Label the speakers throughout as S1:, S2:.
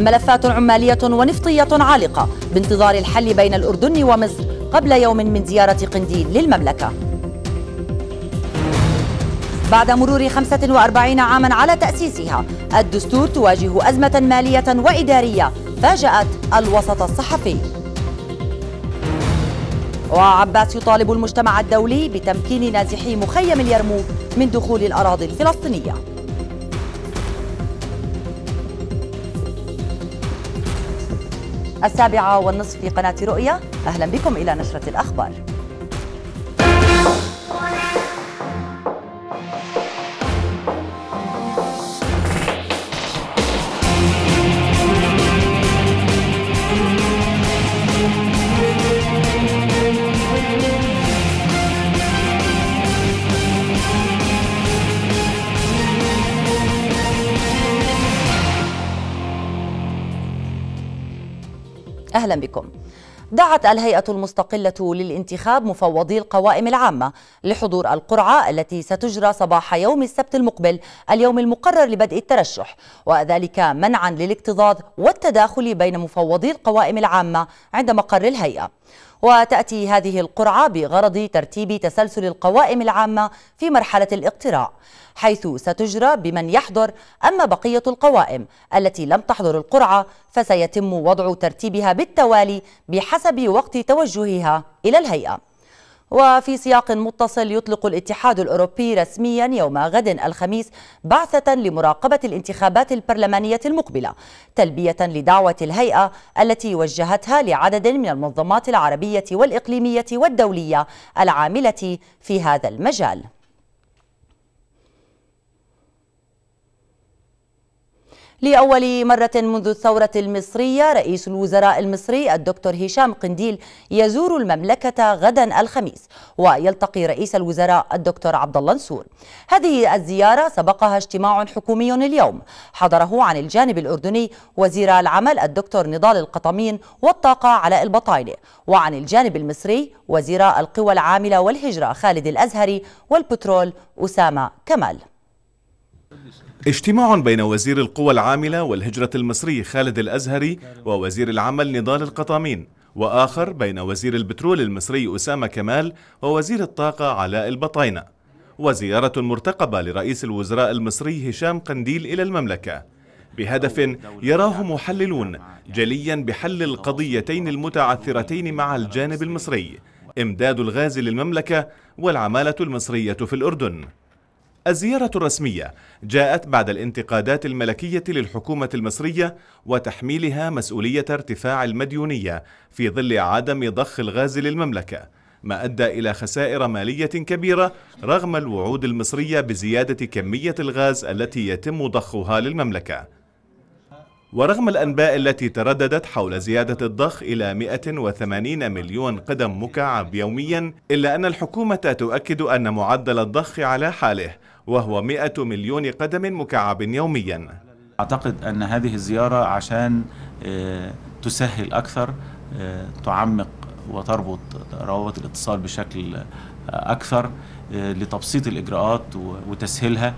S1: ملفات عمالية ونفطية عالقة بانتظار الحل بين الأردن ومصر قبل يوم من زيارة قنديل للمملكة بعد مرور 45 عاما على تأسيسها الدستور تواجه أزمة مالية وإدارية فاجأت الوسط الصحفي وعباس يطالب المجتمع الدولي بتمكين نازحي مخيم اليرموك من دخول الأراضي الفلسطينية السابعة والنصف في قناة رؤية أهلا بكم إلى نشرة الأخبار أهلا بكم دعت الهيئة المستقلة للانتخاب مفوضي القوائم العامة لحضور القرعة التي ستجرى صباح يوم السبت المقبل اليوم المقرر لبدء الترشح وذلك منعا للاكتظاظ والتداخل بين مفوضي القوائم العامة عند مقر الهيئة وتأتي هذه القرعة بغرض ترتيب تسلسل القوائم العامة في مرحلة الاقتراع حيث ستجرى بمن يحضر أما بقية القوائم التي لم تحضر القرعة فسيتم وضع ترتيبها بالتوالي بحسب وقت توجهها إلى الهيئة وفي سياق متصل يطلق الاتحاد الأوروبي رسميا يوم غد الخميس بعثة لمراقبة الانتخابات البرلمانية المقبلة تلبية لدعوة الهيئة التي وجهتها لعدد من المنظمات العربية والإقليمية والدولية العاملة في هذا المجال لأول مرة منذ الثورة المصرية رئيس الوزراء المصري الدكتور هشام قنديل يزور المملكة غدا الخميس ويلتقي رئيس الوزراء الدكتور عبد الله نصور. هذه الزيارة سبقها اجتماع حكومي اليوم حضره عن الجانب الأردني وزير العمل الدكتور نضال القطمين والطاقة علاء البطاينة وعن الجانب المصري وزير القوى العاملة والهجرة خالد الأزهري والبترول أسامة كمال
S2: اجتماع بين وزير القوى العاملة والهجرة المصري خالد الأزهري ووزير العمل نضال القطامين وآخر بين وزير البترول المصري أسامة كمال ووزير الطاقة علاء البطاينة وزيارة مرتقبة لرئيس الوزراء المصري هشام قنديل إلى المملكة بهدف يراه محللون جليا بحل القضيتين المتعثرتين مع الجانب المصري إمداد الغاز للمملكة والعمالة المصرية في الأردن الزيارة الرسمية جاءت بعد الانتقادات الملكية للحكومة المصرية وتحميلها مسؤولية ارتفاع المديونية في ظل عدم ضخ الغاز للمملكة ما أدى إلى خسائر مالية كبيرة رغم الوعود المصرية بزيادة كمية الغاز التي يتم ضخها للمملكة ورغم الأنباء التي ترددت حول زيادة الضخ إلى 180 مليون قدم مكعب يوميا إلا أن الحكومة تؤكد أن معدل الضخ على حاله وهو 100 مليون قدم مكعب يوميا أعتقد أن هذه الزيارة عشان آه، تسهل أكثر آه، تعمق وتربط روابط الاتصال بشكل أكثر آه، لتبسيط الإجراءات وتسهيلها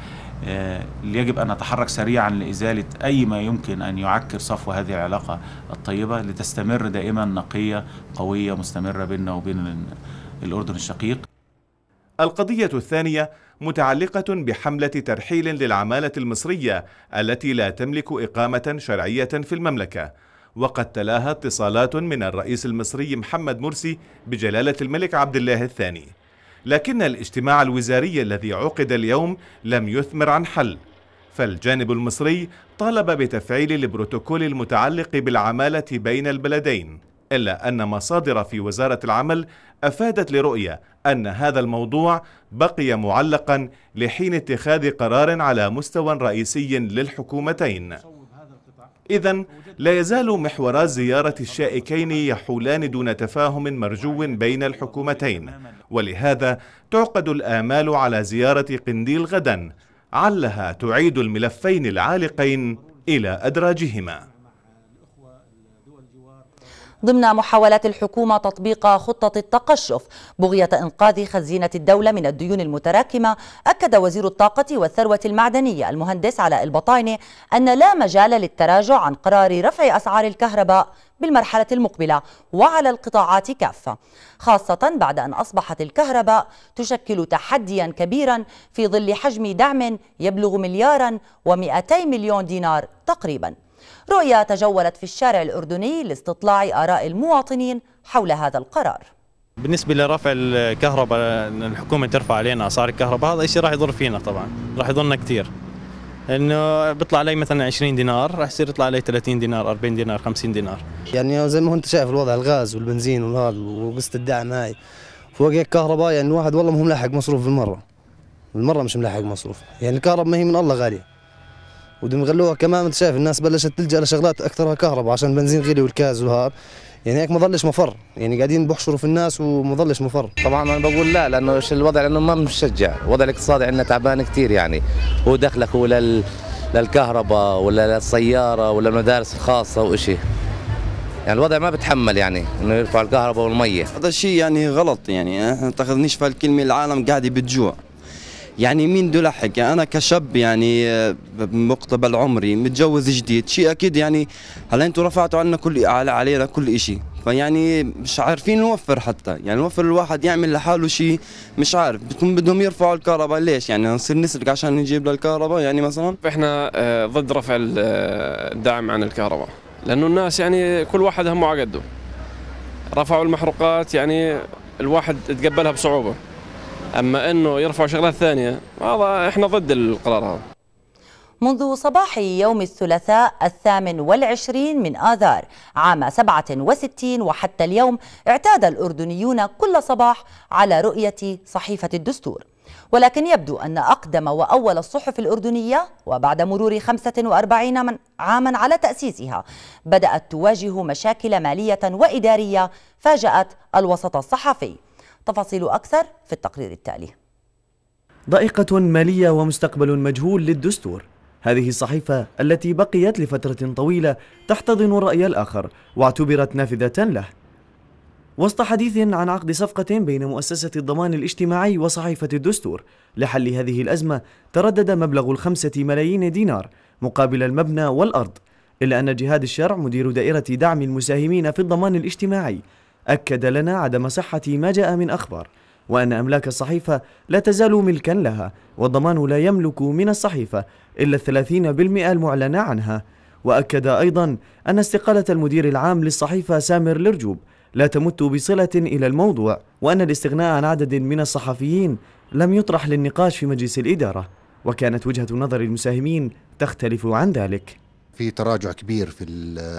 S2: يجب أن نتحرك سريعا لإزالة أي ما يمكن أن يعكر صفو هذه العلاقة الطيبة لتستمر دائما نقية قوية مستمرة بيننا وبين الأردن الشقيق القضية الثانية متعلقة بحملة ترحيل للعمالة المصرية التي لا تملك إقامة شرعية في المملكة، وقد تلاها اتصالات من الرئيس المصري محمد مرسي بجلالة الملك عبد الله الثاني. لكن الاجتماع الوزاري الذي عقد اليوم لم يثمر عن حل، فالجانب المصري طالب بتفعيل البروتوكول المتعلق بالعمالة بين البلدين. إلا أن مصادر في وزارة العمل أفادت لرؤية أن هذا الموضوع بقي معلقا لحين اتخاذ قرار على مستوى رئيسي للحكومتين إذا لا يزال محورا زيارة الشائكين يحولان دون تفاهم مرجو بين الحكومتين ولهذا تعقد الآمال على زيارة قنديل غدا علها تعيد الملفين العالقين إلى أدراجهما
S1: ضمن محاولات الحكومة تطبيق خطة التقشف بغية إنقاذ خزينة الدولة من الديون المتراكمة أكد وزير الطاقة والثروة المعدنية المهندس علاء البطاينة أن لا مجال للتراجع عن قرار رفع أسعار الكهرباء بالمرحلة المقبلة وعلى القطاعات كافة خاصة بعد أن أصبحت الكهرباء تشكل تحديا كبيرا في ظل حجم دعم يبلغ مليارا و200 مليون دينار تقريباً رؤيا تجولت في الشارع الأردني لاستطلاع آراء المواطنين حول هذا القرار
S2: بالنسبه لرفع الكهرباء الحكومه ترفع علينا اسعار الكهرباء هذا الشيء راح يضر فينا طبعا راح يضرنا كثير انه بيطلع علي مثلا 20 دينار راح يصير يطلع علي 30 دينار 40 دينار 50 دينار
S3: يعني زي ما انت شايف الوضع الغاز والبنزين وهذا وقصه الدعم هاي فوق هيك كهرباء يعني الواحد والله ما هو ملاحق مصروف بالمره بالمره مش ملاحق مصروف يعني الكهرباء ما هي من الله غاليه ودمغلوها كمان انت شايف الناس بلشت تلجا لشغلات اكثرها كهرباء عشان البنزين غلي والكاز وهذا يعني هيك ما ظلش مفر يعني قاعدين بحشروا في الناس وما ظلش مفر طبعا انا بقول لا لانه ايش الوضع لانه ما مشجع الوضع الاقتصادي عندنا تعبان كثير يعني هو دخلك هو لل... للكهرباء ولا للسياره ولا المدارس الخاصه وإشي يعني الوضع ما بتحمل يعني انه يرفع الكهرباء والميه هذا الشيء يعني غلط يعني ما تاخذنيش في الكلمه العالم قاعد بتجوع يعني مين بده يلحق يعني انا كشاب يعني آه، مقتبل عمري متجوز جديد شيء اكيد يعني هلا انتم رفعتوا عنا كل علينا كل شيء فيعني مش عارفين نوفر حتى يعني نوفر الواحد يعمل لحاله شيء مش عارف بدهم بدهم يرفعوا الكهرباء ليش يعني نصير نسرق عشان نجيب للكهرباء يعني مثلا احنا آه، ضد رفع آه، الدعم عن الكهرباء لانه الناس يعني كل واحد همه على قده رفعوا المحروقات يعني الواحد تقبلها بصعوبه اما انه يرفعوا شغلات ثانيه هذا احنا ضد القرار هذا
S1: منذ صباح يوم الثلاثاء الثامن والعشرين من آذار عام 67 وحتى اليوم اعتاد الأردنيون كل صباح على رؤية صحيفة الدستور ولكن يبدو أن أقدم وأول الصحف الأردنية وبعد مرور 45 من عاما على تأسيسها بدأت تواجه مشاكل مالية وإدارية فاجأت الوسط الصحفي تفاصيل أكثر في التقرير التالي
S3: ضائقة مالية ومستقبل مجهول للدستور هذه الصحيفة التي بقيت لفترة طويلة تحتضن الرأي الآخر واعتبرت نافذة له وسط حديث عن عقد صفقة بين مؤسسة الضمان الاجتماعي وصحيفة الدستور لحل هذه الأزمة تردد مبلغ الخمسة ملايين دينار مقابل المبنى والأرض إلا أن جهاد الشرع مدير دائرة دعم المساهمين في الضمان الاجتماعي أكد لنا عدم صحة ما جاء من أخبار وأن أملاك الصحيفة لا تزال ملكا لها والضمان لا يملك من الصحيفة إلا الثلاثين بالمئة المعلنة عنها وأكد أيضا أن استقالة المدير العام للصحيفة سامر لرجوب لا تمت بصلة إلى الموضوع وأن الاستغناء عن عدد من الصحفيين لم يطرح للنقاش في مجلس الإدارة وكانت وجهة نظر المساهمين تختلف عن ذلك في تراجع كبير في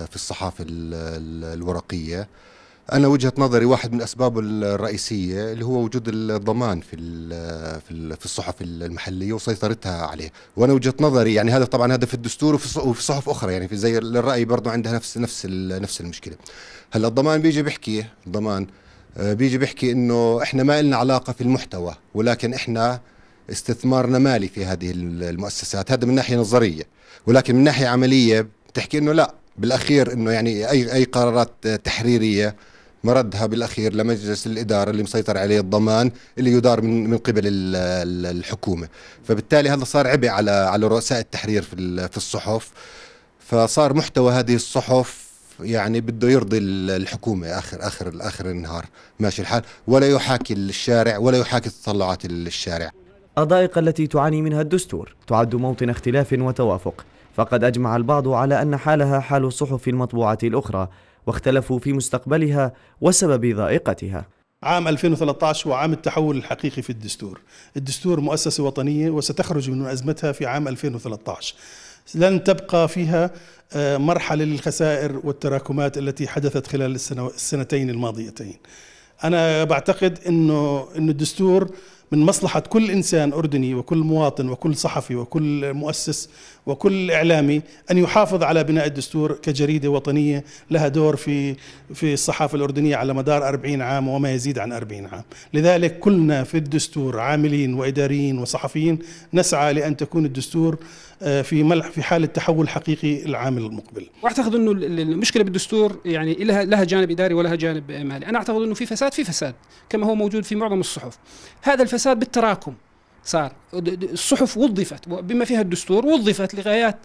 S3: في الصحافة الورقية انا وجهه
S2: نظري واحد من اسبابه الرئيسيه اللي هو وجود الضمان في في الصحف المحليه وسيطرتها عليه وانا وجهه نظري يعني هذا طبعا هذا في الدستور وفي صحف اخرى يعني في زي الراي برضه عندها نفس نفس نفس المشكله هلا الضمان بيجي بيحكي الضمان آه، بيجي بيحكي انه احنا ما لنا علاقه في المحتوى ولكن احنا استثمارنا مالي في هذه المؤسسات هذا من ناحيه نظريه ولكن من ناحيه عمليه بتحكي انه لا بالاخير انه يعني اي اي قرارات تحريريه مردها بالاخير لمجلس الاداره اللي مسيطر عليه الضمان اللي يدار من من قبل الحكومه فبالتالي هذا صار عبء على على رؤساء التحرير في في الصحف فصار محتوى هذه الصحف يعني بده يرضي الحكومه اخر اخر اخر
S3: النهار ماشي الحال ولا يحاكي الشارع ولا يحاكي تطلعات الشارع الضائقه التي تعاني منها الدستور تعد موطن اختلاف وتوافق فقد اجمع البعض على ان حالها حال الصحف المطبوعه الاخرى واختلفوا في مستقبلها وسبب ضائقتها عام 2013 هو عام التحول الحقيقي في الدستور الدستور مؤسسة
S2: وطنية وستخرج من أزمتها في عام 2013 لن تبقى فيها آه، مرحلة للخسائر والتراكمات التي حدثت خلال السنتين الماضيتين أنا بعتقد أنه, إنه الدستور من مصلحة كل إنسان أردني وكل مواطن وكل صحفي وكل مؤسس وكل إعلامي أن يحافظ على بناء الدستور كجريدة وطنية لها دور في في الصحافة الأردنية على مدار 40 عام وما يزيد عن 40 عام لذلك كلنا في الدستور عاملين وإداريين وصحفيين نسعى لأن تكون الدستور آه، في ملح في حالة تحول حقيقي العام المقبل
S4: واعتقد انه المشكله بالدستور يعني لها لها جانب اداري ولها جانب مالي انا اعتقد انه في فساد في فساد كما هو موجود في معظم الصحف هذا الفساد المؤسسات بالتراكم صار الصحف وظفت بما فيها الدستور وظفت لغايات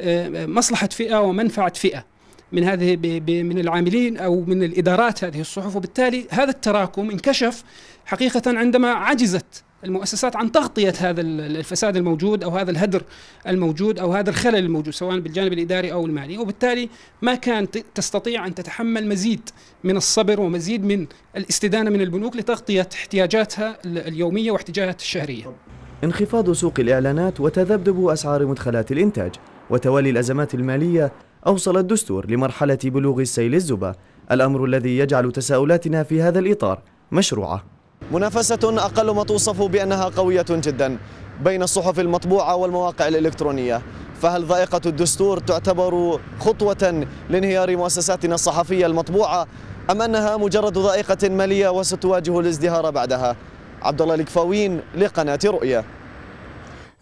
S4: آه، مصلحة فئة ومنفعة فئة من هذه من العاملين او من الادارات هذه الصحف وبالتالي هذا التراكم انكشف حقيقه عندما عجزت المؤسسات عن تغطية هذا الفساد الموجود أو هذا الهدر الموجود أو هذا الخلل الموجود سواء بالجانب الإداري أو المالي وبالتالي ما كانت تستطيع أن تتحمل مزيد من الصبر ومزيد من الاستدانة من البنوك لتغطية احتياجاتها اليومية واحتياجاتها الشهرية
S3: انخفاض سوق الإعلانات وتذبذب أسعار مدخلات الإنتاج وتوالي الأزمات المالية أوصل الدستور لمرحلة بلوغ السيل الزبا الأمر الذي يجعل تساؤلاتنا في هذا الإطار مشروعة منافسة أقل ما توصف بأنها قوية جدا بين الصحف المطبوعة والمواقع الإلكترونية فهل ضائقة الدستور تعتبر خطوة لانهيار مؤسساتنا الصحفية المطبوعة أم أنها مجرد ضائقة مالية وستواجه الازدهار بعدها؟ عبد الله الكفاوين لقناة رؤية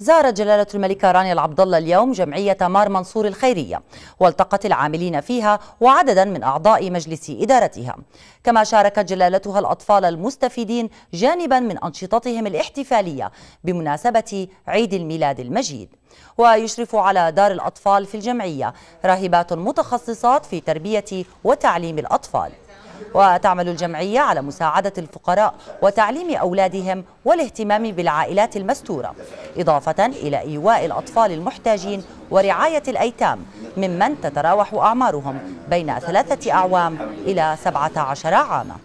S1: زارت جلالة الملكة رانيا العبدالله اليوم جمعية مار منصور الخيرية والتقت العاملين فيها وعددا من أعضاء مجلس إدارتها كما شاركت جلالتها الأطفال المستفيدين جانبا من أنشطتهم الاحتفالية بمناسبة عيد الميلاد المجيد ويشرف على دار الأطفال في الجمعية راهبات متخصصات في تربية وتعليم الأطفال وتعمل الجمعية على مساعدة الفقراء وتعليم أولادهم والاهتمام بالعائلات المستورة إضافة إلى إيواء الأطفال المحتاجين ورعاية الأيتام ممن تتراوح أعمارهم بين ثلاثة أعوام إلى 17 عاماً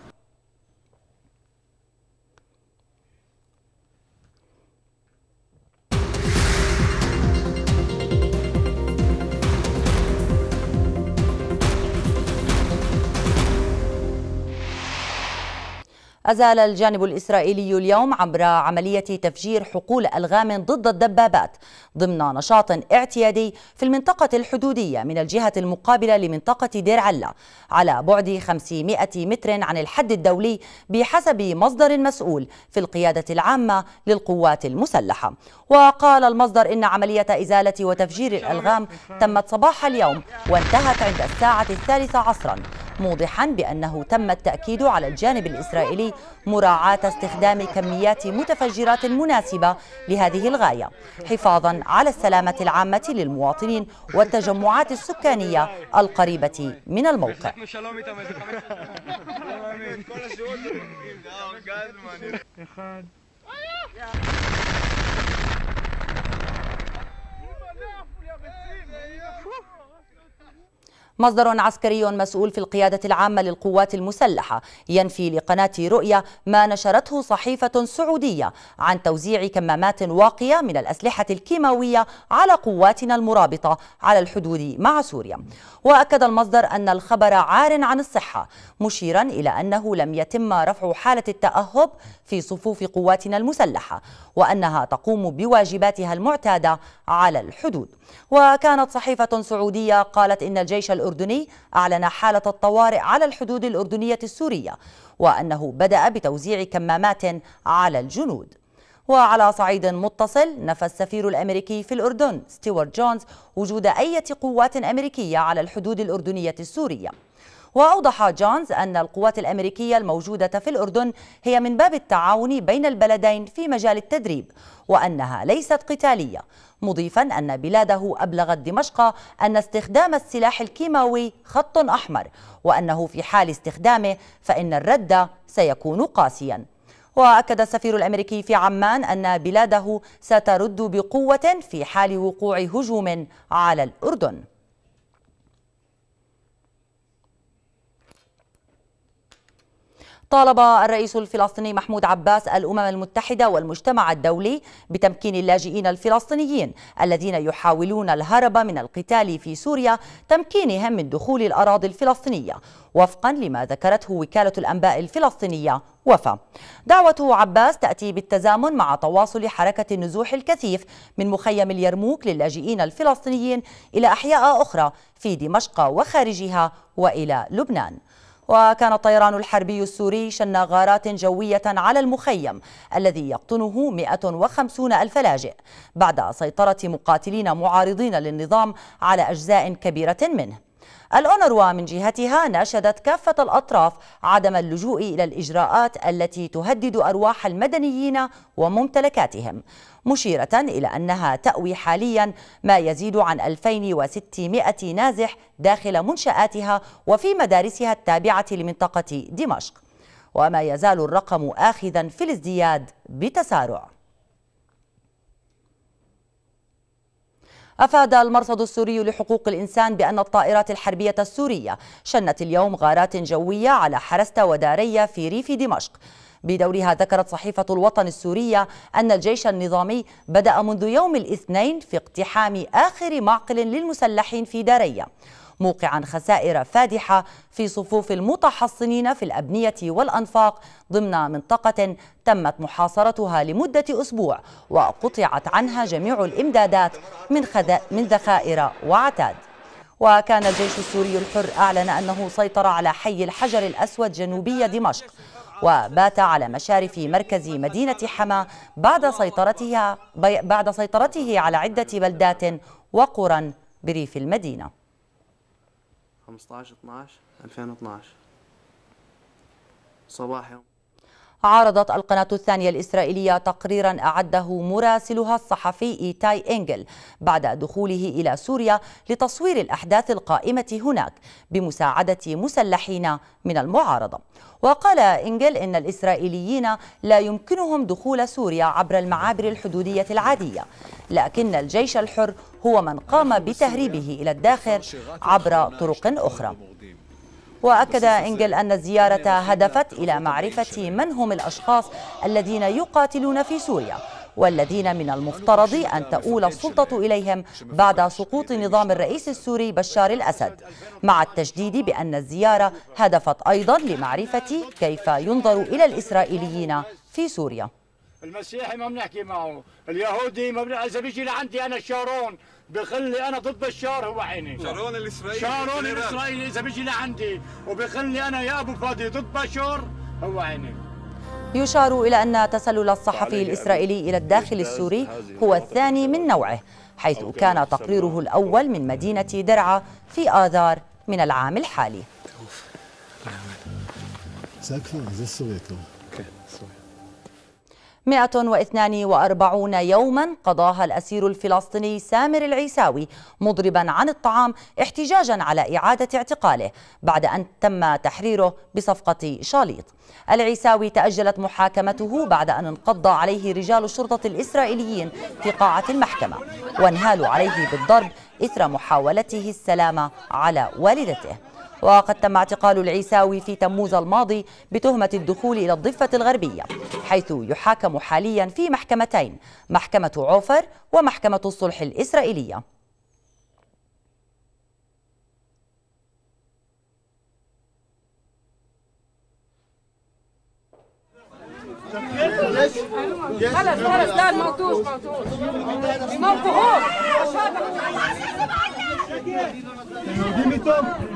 S1: أزال الجانب الإسرائيلي اليوم عبر عملية تفجير حقول ألغام ضد الدبابات ضمن نشاط اعتيادي في المنطقة الحدودية من الجهة المقابلة لمنطقة دير علا على بعد 500 متر عن الحد الدولي بحسب مصدر مسؤول في القيادة العامة للقوات المسلحة وقال المصدر إن عملية إزالة وتفجير الألغام تمت صباح اليوم وانتهت عند الساعة الثالثة عصرا موضحا بأنه تم التأكيد على الجانب الإسرائيلي مراعاة استخدام كميات متفجرات مناسبة لهذه الغاية حفاظا على السلامة العامة للمواطنين والتجمعات السكانية القريبة من الموقع مصدر عسكري مسؤول في القيادة العامة للقوات المسلحة ينفي لقناة رؤية ما نشرته صحيفة سعودية عن توزيع كمامات واقية من الأسلحة الكيماوية على قواتنا المرابطة على الحدود مع سوريا وأكد المصدر أن الخبر عار عن الصحة مشيرا إلى أنه لم يتم رفع حالة التأهب في صفوف قواتنا المسلحة وأنها تقوم بواجباتها المعتادة على الحدود وكانت صحيفة سعودية قالت إن الجيش الأردني أعلن حالة الطوارئ على الحدود الأردنية السورية وأنه بدأ بتوزيع كمامات على الجنود وعلى صعيد متصل نفى السفير الأمريكي في الأردن ستيوارت جونز وجود أي قوات أمريكية على الحدود الأردنية السورية وأوضح جونز أن القوات الأمريكية الموجودة في الأردن هي من باب التعاون بين البلدين في مجال التدريب وأنها ليست قتالية مضيفا أن بلاده أبلغت دمشق أن استخدام السلاح الكيماوي خط أحمر وأنه في حال استخدامه فإن الرد سيكون قاسياً وأكد السفير الأمريكي في عمان أن بلاده سترد بقوة في حال وقوع هجوم على الأردن طالب الرئيس الفلسطيني محمود عباس الأمم المتحدة والمجتمع الدولي بتمكين اللاجئين الفلسطينيين الذين يحاولون الهرب من القتال في سوريا تمكينهم من دخول الأراضي الفلسطينية وفقا لما ذكرته وكالة الأنباء الفلسطينية وفا دعوة عباس تأتي بالتزامن مع تواصل حركة النزوح الكثيف من مخيم اليرموك للاجئين الفلسطينيين إلى أحياء أخرى في دمشق وخارجها وإلى لبنان وكان الطيران الحربي السوري شن غارات جوية على المخيم الذي يقطنه 150 ألف لاجئ بعد سيطرة مقاتلين معارضين للنظام على أجزاء كبيرة منه الأونروا من جهتها ناشدت كافة الأطراف عدم اللجوء إلى الإجراءات التي تهدد أرواح المدنيين وممتلكاتهم مشيرة إلى أنها تأوي حاليا ما يزيد عن 2600 نازح داخل منشآتها وفي مدارسها التابعة لمنطقة دمشق وما يزال الرقم آخذا في الازدياد بتسارع أفاد المرصد السوري لحقوق الإنسان بأن الطائرات الحربية السورية شنت اليوم غارات جوية على حرست وداريا في ريف دمشق بدورها ذكرت صحيفة الوطن السورية أن الجيش النظامي بدأ منذ يوم الاثنين في اقتحام آخر معقل للمسلحين في داريا موقعا خسائر فادحة في صفوف المتحصنين في الأبنية والأنفاق ضمن منطقة تمت محاصرتها لمدة أسبوع وقطعت عنها جميع الإمدادات من, من ذخائر وعتاد وكان الجيش السوري الحر أعلن أنه سيطر على حي الحجر الأسود جنوبي دمشق وبات على مشارف مركز مدينة حما بعد سيطرتها بعد سيطرته على عدة بلدات وقرى بريف المدينة
S3: 15 12 2012
S1: صباح يوم عارضت القناة الثانية الإسرائيلية تقريرا أعده مراسلها الصحفي إيتاي إنجل بعد دخوله إلى سوريا لتصوير الأحداث القائمة هناك بمساعدة مسلحين من المعارضة وقال إنجل إن الإسرائيليين لا يمكنهم دخول سوريا عبر المعابر الحدودية العادية لكن الجيش الحر هو من قام بتهريبه إلى الداخل عبر طرق أخرى وأكد إنجل أن الزيارة هدفت إلى معرفة من هم الأشخاص الذين يقاتلون في سوريا والذين من المفترض أن تؤول السلطة إليهم بعد سقوط نظام الرئيس السوري بشار الأسد مع التشديد بأن الزيارة هدفت أيضا لمعرفة كيف ينظر إلى الإسرائيليين في سوريا
S5: المسيحي ما بنحكي معه اليهودي ما بن... اذا بيجي لعندي انا الشارون بيخلي انا ضد بشار هو عيني شارون الاسرائيلي شارون الاسرائيلي اذا بيجي لعندي وبيخلي انا يا ابو فادي ضد بشار هو عيني
S1: يشار إلى أن تسلل الصحفي الإسرائيلي إلى الداخل السوري هو الثاني من نوعه حيث كان تقريره الأول من مدينة درعا في آذار من العام الحالي 142 يوما قضاها الأسير الفلسطيني سامر العيساوي مضربا عن الطعام احتجاجا على إعادة اعتقاله بعد أن تم تحريره بصفقة شاليط العيساوي تأجلت محاكمته بعد أن انقض عليه رجال الشرطة الإسرائيليين في قاعة المحكمة وانهالوا عليه بالضرب إثر محاولته السلام على والدته وقد تم اعتقال العيساوي في تموز الماضي بتهمة الدخول إلى الضفة الغربية حيث يحاكم حاليا في محكمتين محكمة عوفر ومحكمة الصلح الإسرائيلية
S3: خلص خلص لا الموتوش موتوش
S1: يموتوهم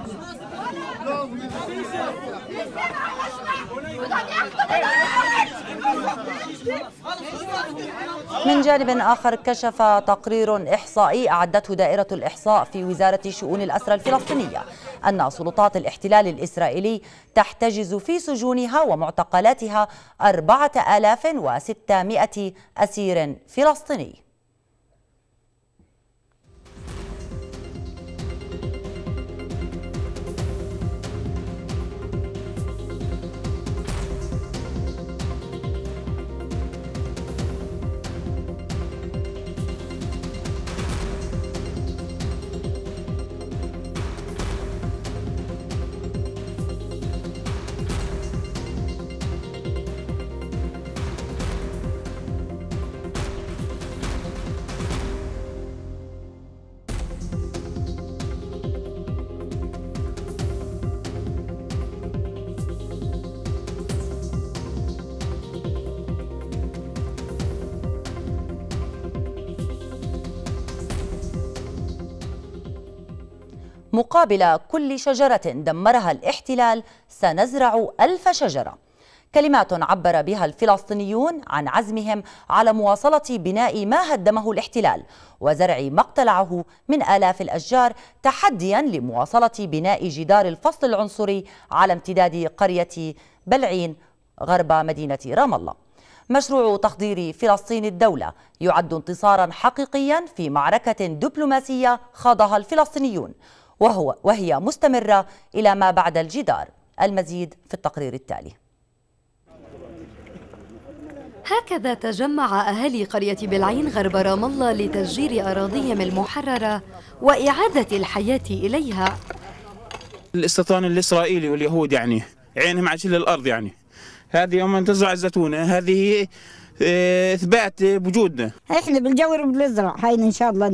S1: من جانب آخر كشف تقرير إحصائي أعدته دائرة الإحصاء في وزارة شؤون الأسرى الفلسطينية أن سلطات الاحتلال الإسرائيلي تحتجز في سجونها ومعتقلاتها 4600 أسير فلسطيني مقابل كل شجرة دمرها الاحتلال سنزرع ألف شجرة كلمات عبر بها الفلسطينيون عن عزمهم على مواصلة بناء ما هدمه الاحتلال وزرع ما اقتلعه من آلاف الأشجار تحديا لمواصلة بناء جدار الفصل العنصري على امتداد قرية بلعين غرب مدينة رام الله مشروع تخدير فلسطين الدولة يعد انتصارا حقيقيا في معركة دبلوماسية خاضها الفلسطينيون وهو وهي مستمرة إلى ما بعد الجدار المزيد في التقرير التالي
S4: هكذا تجمع أهالي قرية بلعين غرب رام الله لتشجير أراضيهم المحررة وإعادة الحياة إليها
S2: الاستيطان الإسرائيلي واليهود يعني عينهم على كل الأرض يعني هذه يوم تزرع الزيتونة هذه آه، اثبات بوجودنا
S4: احنا بنجور بنزرع هاي ان شاء الله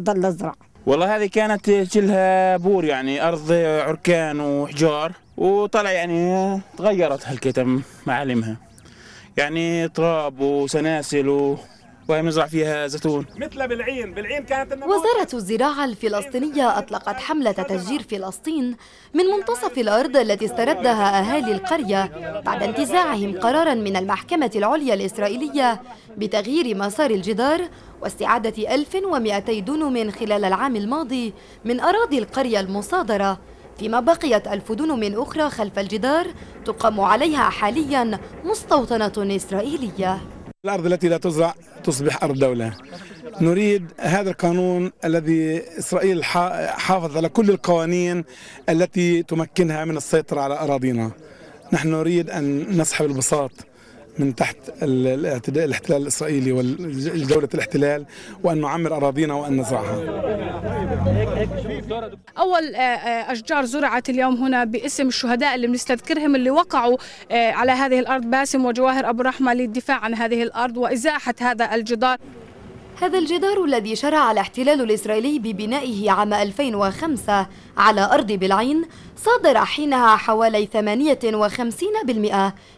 S4: ضل ازرع آه،
S2: والله هذه كانت كلها بور يعني أرض عركان وحجار وطلع يعني تغيرت هالكتم معالمها يعني تراب وسناسل و وهي فيها زيتون
S4: مثل بالعين بالعين كانت وزارة الزراعة الفلسطينية أطلقت حملة تشجير فلسطين من منتصف الأرض التي استردها أهالي القرية
S3: بعد انتزاعهم قرارا
S4: من المحكمة العليا الإسرائيلية بتغيير مسار الجدار واستعادة 1200 دنم خلال العام الماضي من أراضي القرية المصادرة فيما بقيت ألف دنم أخرى خلف الجدار تقام عليها حاليا مستوطنة إسرائيلية
S2: الأرض التي لا تزرع تصبح أرض دولة نريد هذا القانون الذي إسرائيل حافظت على كل القوانين التي تمكنها من السيطرة على أراضينا نحن نريد أن نسحب البساط من تحت الاعتداء الاحتلال الإسرائيلي ودولة الاحتلال وأن نعمر أراضينا وأن نزرعها
S4: أول آه، آه، أشجار زرعت اليوم هنا باسم الشهداء اللي بنستذكرهم اللي وقعوا آه، على هذه الأرض باسم وجواهر أبو رحمة للدفاع عن هذه الأرض وإزاحة هذا الجدار هذا الجدار الذي شرع الاحتلال الإسرائيلي ببنائه عام 2005 على أرض بلعين صادر حينها حوالي 58%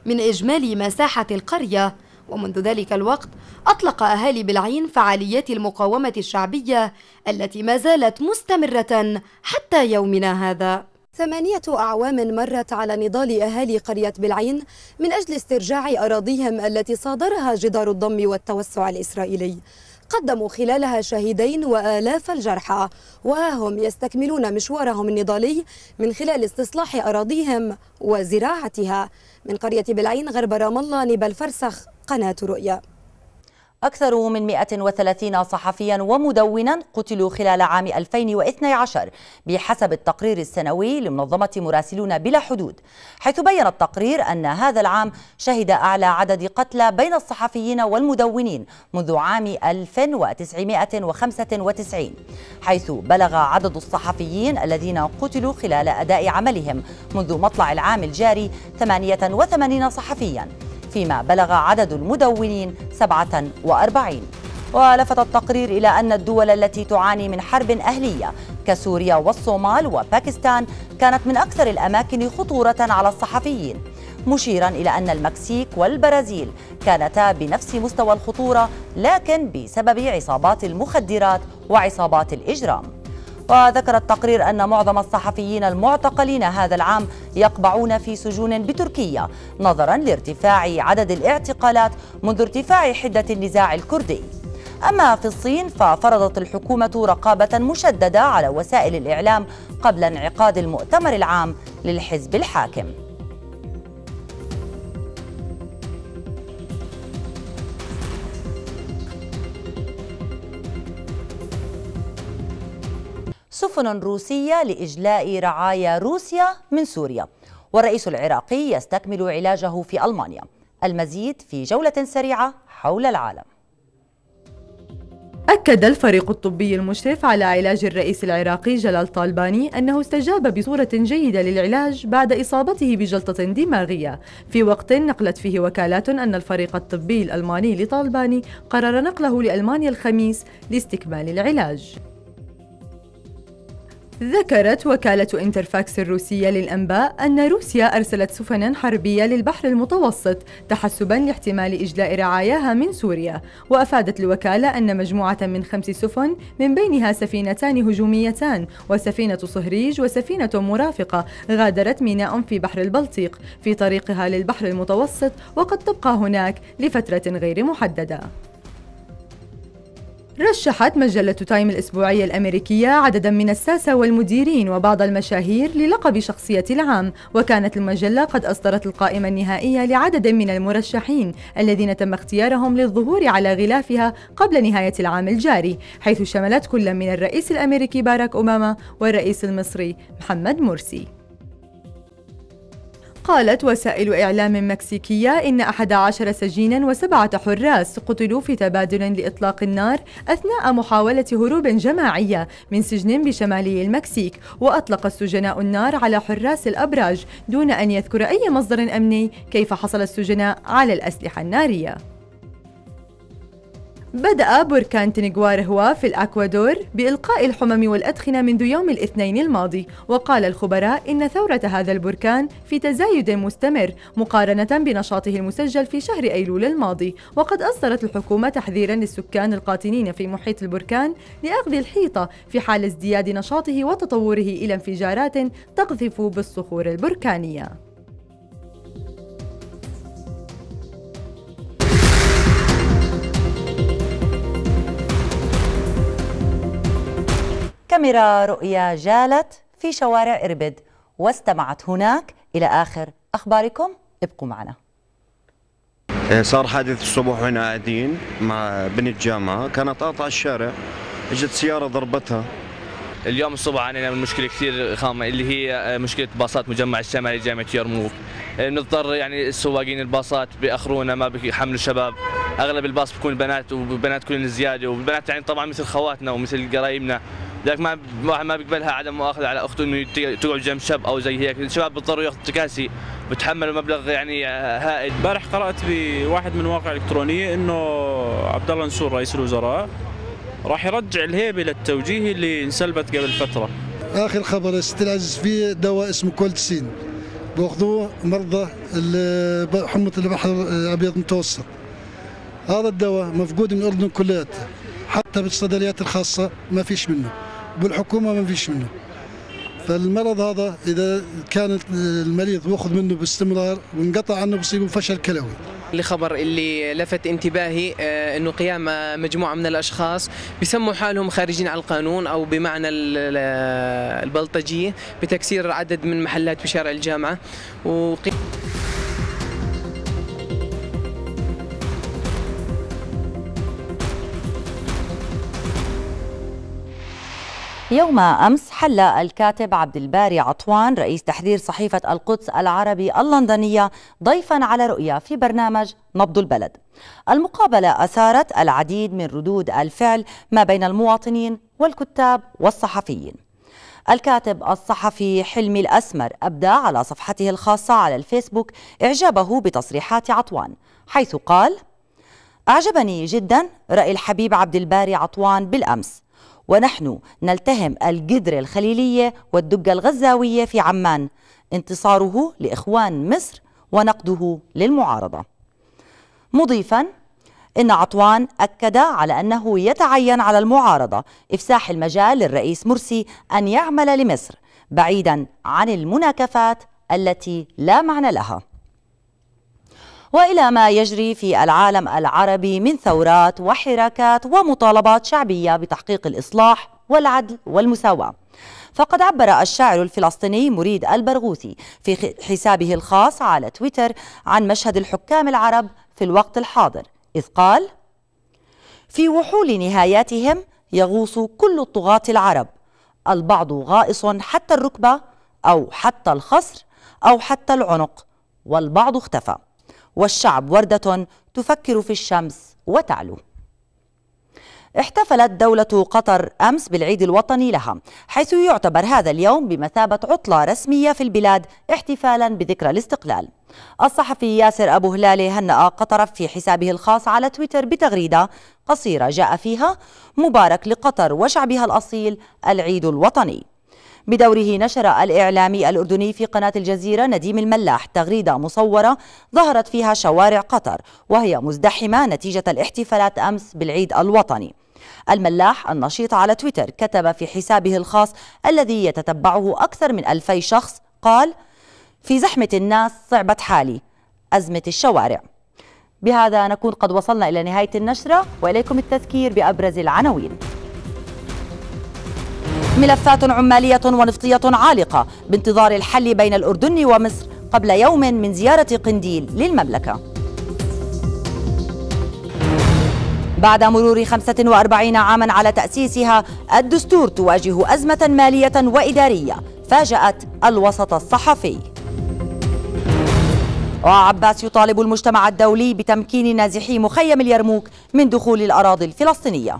S4: من إجمالي مساحة القرية ومنذ ذلك الوقت أطلق أهالي بلعين فعاليات المقاومة الشعبية التي ما زالت مستمرة حتى يومنا هذا ثمانية أعوام مرت على نضال أهالي قرية بلعين من أجل استرجاع أراضيهم التي صادرها جدار الضم والتوسع الإسرائيلي قدموا خلالها شهيدين وآلاف الجرحى وها هم يستكملون مشوارهم النضالي من خلال استصلاح أراضيهم وزراعتها من قرية بلعين غرب رام الله نبال فرسخ قناة رؤيا
S1: أكثر من 130 صحفيا ومدونا قتلوا خلال عام 2012 بحسب التقرير السنوي لمنظمة مراسلون بلا حدود حيث بين التقرير أن هذا العام شهد أعلى عدد قتلى بين الصحفيين والمدونين منذ عام 1995 حيث بلغ عدد الصحفيين الذين قتلوا خلال أداء عملهم منذ مطلع العام الجاري 88 صحفياً فيما بلغ عدد المدونين 47 ولفت التقرير إلى أن الدول التي تعاني من حرب أهلية كسوريا والصومال وباكستان كانت من أكثر الأماكن خطورة على الصحفيين مشيرا إلى أن المكسيك والبرازيل كانتا بنفس مستوى الخطورة لكن بسبب عصابات المخدرات وعصابات الإجرام وذكر التقرير أن معظم الصحفيين المعتقلين هذا العام يقبعون في سجون بتركيا نظرا لارتفاع عدد الاعتقالات منذ ارتفاع حدة النزاع الكردي أما في الصين ففرضت الحكومة رقابة مشددة على وسائل الإعلام قبل انعقاد المؤتمر العام للحزب الحاكم سفن روسية لإجلاء رعايا روسيا من سوريا والرئيس العراقي يستكمل علاجه في ألمانيا المزيد في جولة سريعة حول العالم
S5: أكد الفريق الطبي المشرف على علاج الرئيس العراقي جلال طالباني أنه استجاب بصورة جيدة للعلاج بعد إصابته بجلطة دماغية في وقت نقلت فيه وكالات أن الفريق الطبي الألماني لطالباني قرر نقله لألمانيا الخميس لاستكمال العلاج ذكرت وكالة انترفاكس الروسية للأنباء أن روسيا أرسلت سفنا حربية للبحر المتوسط تحسبا لاحتمال إجلاء رعاياها من سوريا وأفادت الوكالة أن مجموعة من خمس سفن من بينها سفينتان هجوميتان وسفينة صهريج وسفينة مرافقة غادرت ميناء في بحر البلطيق في طريقها للبحر المتوسط وقد تبقى هناك لفترة غير محددة رشحت مجلة تايم الأسبوعية الأمريكية عددا من الساسة والمديرين وبعض المشاهير للقب شخصية العام وكانت المجلة قد أصدرت القائمة النهائية لعدد من المرشحين الذين تم اختيارهم للظهور على غلافها قبل نهاية العام الجاري حيث شملت كل من الرئيس الأمريكي باراك أوباما والرئيس المصري محمد مرسي قالت وسائل إعلام مكسيكية إن 11 سجينا وسبعة حراس قتلوا في تبادل لإطلاق النار أثناء محاولة هروب جماعية من سجن بشمالي المكسيك وأطلق السجناء النار على حراس الأبراج دون أن يذكر أي مصدر أمني كيف حصل السجناء على الأسلحة النارية بدأ بركان هوا في الأكوادور بإلقاء الحمم والأدخنة منذ يوم الاثنين الماضي وقال الخبراء إن ثورة هذا البركان في تزايد مستمر مقارنة بنشاطه المسجل في شهر أيلول الماضي وقد أصدرت الحكومة تحذيرا للسكان القاطنين في محيط البركان لأخذ الحيطة في حال ازدياد نشاطه وتطوره إلى انفجارات تقذف بالصخور البركانية
S1: كاميرا رؤيا جالت في شوارع إربد واستمعت هناك إلى آخر أخباركم ابقوا معنا
S3: إيه، صار حادث الصبح هنا قاعدين مع بنت جامعة كانت قاطعة الشارع اجت سيارة ضربتها اليوم الصبح عانينا من مشكله كثير خامه اللي هي إيه، مشكله باصات مجمع الشمالي جامعه يرموك بنضطر إيه، يعني السواقين الباصات بياخرونا ما بيحملوا الشباب اغلب الباص بيكون بنات وبنات كلن زياده وبنات يعني طبعا مثل خواتنا ومثل قرايبنا لذلك ما واحد ما بيقبلها عدم مؤاخذه على اخته انه تقعد جنب شاب او زي هيك، الشباب بيضطروا ياخذوا تكاسي بتحملوا مبلغ يعني آه،
S2: هائل. امبارح قرات بواحد من مواقع الكترونيه انه عبد الله نسور رئيس الوزراء راح يرجع الهيبه للتوجيه اللي انسلبت قبل فتره.
S4: اخر خبر ست العزيز في دواء اسمه كولتسين بياخذوه مرضى حمى البحر الابيض المتوسط. هذا الدواء مفقود من الاردن كلياته حتى بالصيدليات الخاصه ما فيش منه. بالحكومه ما فيش منه فالمرض هذا اذا كان المريض واخذ منه باستمرار وانقطع عنه بصيبه فشل كلوي
S2: الخبر اللي لفت انتباهي آه، انه قيام مجموعه من الاشخاص بسموا حالهم خارجين على القانون او بمعنى البلطجيه بتكسير عدد من محلات بشارع الجامعه وقيام
S1: يوم أمس حل الكاتب عبد الباري عطوان رئيس تحرير صحيفة القدس العربي اللندنية ضيفا على رؤيا في برنامج نبض البلد المقابلة أثارت العديد من ردود الفعل ما بين المواطنين والكتاب والصحفيين الكاتب الصحفي حلمي الأسمر أبدى على صفحته الخاصة على الفيسبوك إعجابه بتصريحات عطوان حيث قال أعجبني جدا رأي الحبيب عبد الباري عطوان بالأمس ونحن نلتهم الجدر الخليلية والدقة الغزاوية في عمان انتصاره لإخوان مصر ونقده للمعارضة مضيفا إن عطوان أكد على أنه يتعين على المعارضة إفساح المجال للرئيس مرسي أن يعمل لمصر بعيدا عن المناكفات التي لا معنى لها والى ما يجري في العالم العربي من ثورات وحركات ومطالبات شعبيه بتحقيق الاصلاح والعدل والمساواه. فقد عبر الشاعر الفلسطيني مريد البرغوثي في حسابه الخاص على تويتر عن مشهد الحكام العرب في الوقت الحاضر اذ قال: في وحول نهاياتهم يغوص كل الطغاة العرب البعض غائص حتى الركبة أو حتى الخصر أو حتى العنق والبعض اختفى والشعب وردة تفكر في الشمس وتعلو احتفلت دولة قطر أمس بالعيد الوطني لها حيث يعتبر هذا اليوم بمثابة عطلة رسمية في البلاد احتفالا بذكرى الاستقلال الصحفي ياسر أبو هلالي هنأ قطر في حسابه الخاص على تويتر بتغريدة قصيرة جاء فيها مبارك لقطر وشعبها الأصيل العيد الوطني بدوره نشر الإعلامي الأردني في قناة الجزيرة نديم الملاح تغريدة مصورة ظهرت فيها شوارع قطر وهي مزدحمة نتيجة الاحتفالات أمس بالعيد الوطني الملاح النشيط على تويتر كتب في حسابه الخاص الذي يتتبعه أكثر من ألفي شخص قال في زحمة الناس صعبة حالي أزمة الشوارع بهذا نكون قد وصلنا إلى نهاية النشرة وإليكم التذكير بأبرز العناوين ملفات عمالية ونفطية عالقة بانتظار الحل بين الأردن ومصر قبل يوم من زيارة قنديل للمملكة بعد مرور 45 عاما على تأسيسها الدستور تواجه أزمة مالية وإدارية فاجأت الوسط الصحفي وعباس يطالب المجتمع الدولي بتمكين نازحي مخيم اليرموك من دخول الأراضي الفلسطينية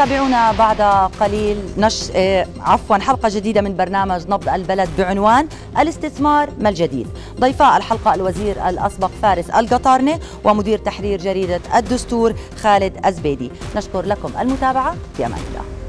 S1: تابعونا بعد قليل نش... إيه، عفوا حلقة جديدة من برنامج نبض البلد بعنوان الاستثمار ما الجديد ضيفاء الحلقة الوزير الأسبق فارس القطارنة ومدير تحرير جريدة الدستور خالد أزبيدي نشكر لكم المتابعة في أمان الله